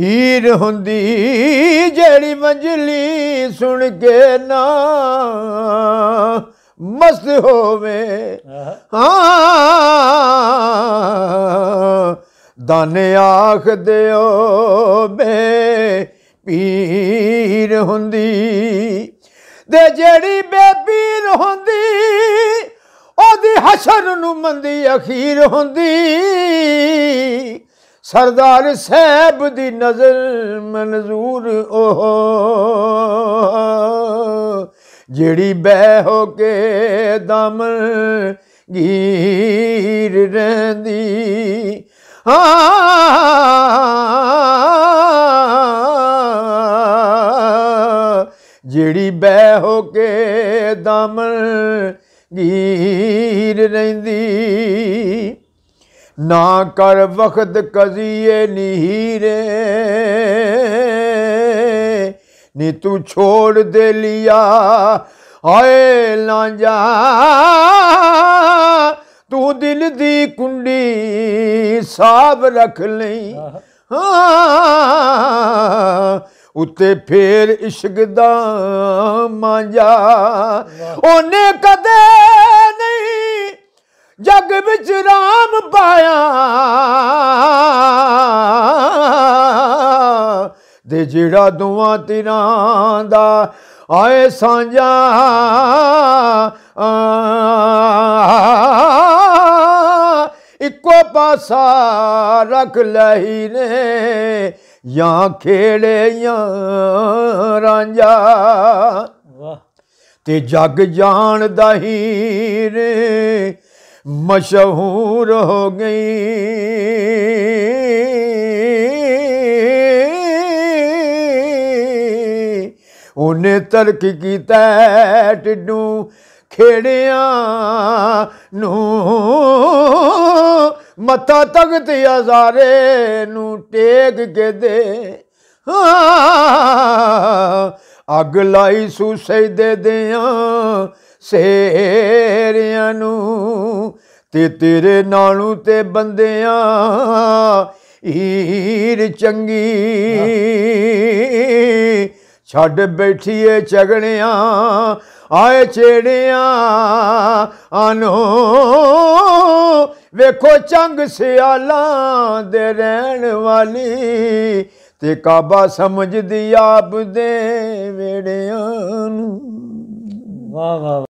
ਹੀਰ ਹੁੰਦੀ ਜਿਹੜੀ ਮੰਜਲੀ ਸੁਣ ਕੇ ਨਾ ਮਸਤ ਹੋਵੇ ਹਾਂ ਦਾਨੇ ਆਖ ਦਿਓ ਬੇ ਪੀਰ ਹੁੰਦੀ ਤੇ ਜਿਹੜੀ ਬੇਪੀਰ ਹੁੰਦੀ ਉਹਦੀ ਹਸ਼ਰ ਨੂੰ ਮੰਦੀ ਅਖੀਰ ਹੁੰਦੀ ਸਰਦਾਰ ਸਹਿਬ ਦੀ ਨਜ਼ਰ ਮਨਜ਼ੂਰ ਉਹ ਜਿਹੜੀ ਬਹਿ ਹੋ ਕੇ ਦਮ ਗੀਰ ਰਹਿੰਦੀ ਆ ਜਿਹੜੀ ਬਹਿ ਹੋ ਕੇ ਦਮ ਗੀਰ ਰਹਿੰਦੀ ਨਾ ਕਰ ਵਖਤ ਕਜ਼ੀਏ ਨਹੀਰੇ ਨੀ ਤੂੰ ਛੋੜ ਦੇ ਲਿਆ ਹਾਏ ਨਾ ਜਾ ਤੂੰ ਦਿਲ ਦੀ ਕੁੰਡੀ ਸਾਬ ਰੱਖ ਲਈ ਹਾਂ ਉੱਤੇ ਫੇਰ ਇਸ਼ਕ ਦਾ ਮਾਂਜਾ ਉਹਨੇ ਕਦੇ ਵਿੱਚ ਰਾਮ ਪਾਇਆ ਦੇ ਜਿਹੜਾ ਦੁਆ ਤਿਰਾਂ ਦਾ ਆਏ ਸਾਂਝਾ ਇੱਕੋ ਪਾਸਾ ਰਖ ਲਈ ਨੇ ਜਾਂ ਖੇੜੇ ਯਾਂ ਰਾਂਝਾ ਤੇ ਜਗ ਜਾਣਦਾ ਹੀ ਨੇ ਮਸ਼ਹੂਰ ਹੋ ਗਈ ਉਹਨੇ ਤਰਕ ਕੀਤਾ ਟਿੱਡੂ ਖੇੜਿਆਂ ਨੂੰ ਮੱਥਾ ਤਖਤ ਹਜ਼ਾਰੇ ਨੂੰ ਟੇਕ ਕੇ ਦੇ ਅੱਗ ਲਾਈ ਸੂਸੇ ਦੇ ਦਿਆਂ ਸੇਰਿਆਂ ਨੂੰ ਤੇ ਤੇਰੇ ਨਾਲੋਂ ਤੇ ਬੰਦਿਆਂ ਹੀਰ ਚੰਗੀ ਛੱਡ ਬੈਠੀਏ ਚਗਣਿਆਂ ਆਏ ਛੇੜਿਆਂ ਅਨੋ ਵੇਖੋ ਚੰਗ ਸਿਆਲਾਂ ਦੇ ਰਹਿਣ ਵਾਲੀ ਤੇ ਕਾਬਾ ਸਮਝਦੀ ਆਪ ਦੇ ਵੇੜਿਆਂ ਨੂੰ ਵਾਹ ਵਾਹ